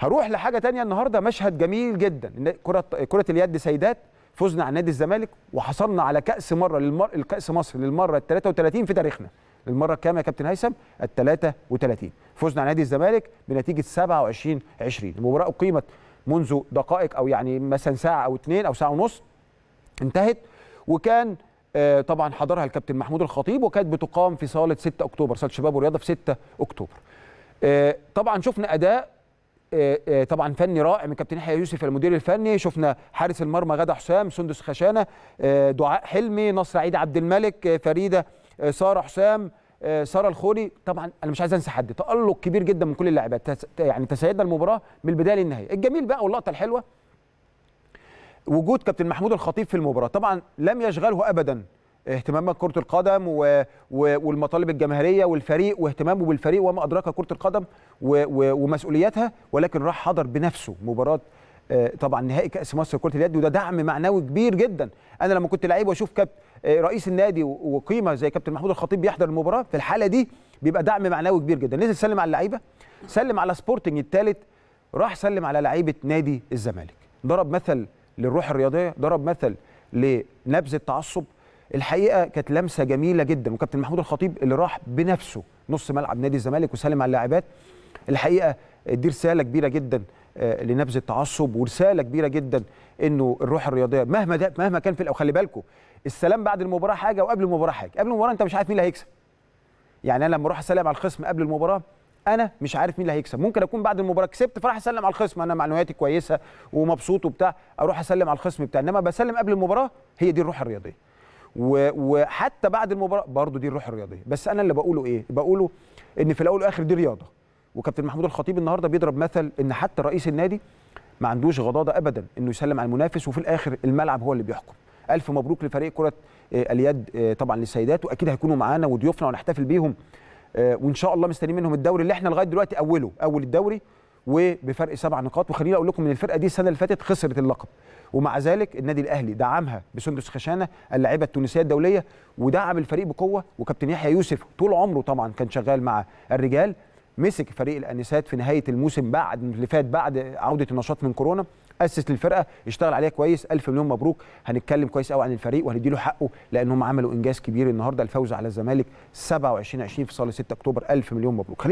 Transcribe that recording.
هروح لحاجه تانية النهارده مشهد جميل جدا كره كره اليد سيدات فزنا على نادي الزمالك وحصلنا على كاس مره للمر... الكاس مصر للمره ال 33 في تاريخنا المره الكام يا كابتن هيثم ال 33 فزنا على نادي الزمالك بنتيجه 27 20 المباراه اقيمت منذ دقائق او يعني مثلا ساعه او اثنين او ساعه ونص انتهت وكان آه، طبعا حضرها الكابتن محمود الخطيب وكانت بتقام في صاله 6 اكتوبر صاله شباب ورياضه في 6 اكتوبر آه، طبعا شفنا اداء آه، آه، طبعا فني رائع من كابتن يحيى يوسف المدير الفني شفنا حارس المرمى غدا حسام سندس خشانه آه، دعاء حلمي نصر عيد عبد الملك فريده ساره حسام ساره الخولي طبعا انا مش عايز انسى حد تالق كبير جدا من كل اللاعبات يعني تسيدنا المباراه من البدايه للنهايه الجميل بقى واللقطه الحلوه وجود كابتن محمود الخطيب في المباراه طبعا لم يشغله ابدا اهتمامك كره القدم و... و... والمطالب الجماهيريه والفريق واهتمامه بالفريق وما ادراك كره القدم و... و... ومسؤولياتها ولكن راح حضر بنفسه مباراه آه، طبعا نهائي كاس مصر كره اليد وده دعم معنوي كبير جدا انا لما كنت لعيب واشوف كابتن آه، رئيس النادي وقيمه زي كابتن محمود الخطيب بيحضر المباراه في الحاله دي بيبقى دعم معنوي كبير جدا نزل سلم على اللعيبه سلم على سبورتنج الثالث راح سلم على لعيبه نادي الزمالك ضرب مثل للروح الرياضيه ضرب مثل لنبذ التعصب الحقيقه كانت لمسه جميله جدا وكابتن محمود الخطيب اللي راح بنفسه نص ملعب نادي الزمالك وسلم على اللاعبات الحقيقه دي رساله كبيره جدا آه، لنبذ التعصب ورساله كبيره جدا انه الروح الرياضيه مهما ده مهما كان في خلي بالكم السلام بعد المباراه حاجه وقبل المباراه حاجه قبل المباراه انت مش عارف مين اللي هيكسب يعني انا لما اروح اسلم على الخصم قبل المباراه انا مش عارف مين اللي هيكسب ممكن اكون بعد المباراه كسبت فراح اسلم على الخصم انا معنوياتي كويسه ومبسوط وبتاع اروح اسلم على الخصم بتاع انما بسلم قبل المباراه هي دي الروح الرياضيه وحتى بعد المباراه برضه دي الروح الرياضيه بس انا اللي بقوله ايه بقوله ان في الاول والاخر دي رياضه وكابتن محمود الخطيب النهارده بيضرب مثل ان حتى رئيس النادي ما عندوش غضاضه ابدا انه يسلم على المنافس وفي الاخر الملعب هو اللي بيحكم الف مبروك لفريق كره آه، اليد آه، طبعا للسيدات واكيد هيكونوا معانا وضيوفنا ونحتفل بيهم آه، وان شاء الله مستنيين منهم الدوري اللي احنا لغايه دلوقتي اوله اول الدوري وبفرق سبع نقاط وخليني اقول لكم ان الفرقه دي السنه اللي فاتت خسرت اللقب ومع ذلك النادي الاهلي دعمها بسندس خشانه اللاعيبه التونسيه الدوليه ودعم الفريق بقوه وكابتن يحيى يوسف طول عمره طبعا كان شغال مع الرجال مسك فريق الانسات في نهايه الموسم بعد اللي فات بعد عوده النشاط من كورونا اسس للفرقه اشتغل عليها كويس الف مليون مبروك هنتكلم كويس قوي عن الفريق وهندي له حقه لانهم عملوا انجاز كبير النهارده الفوز على الزمالك 27 20 في صاله 6 اكتوبر الف مليون مبروك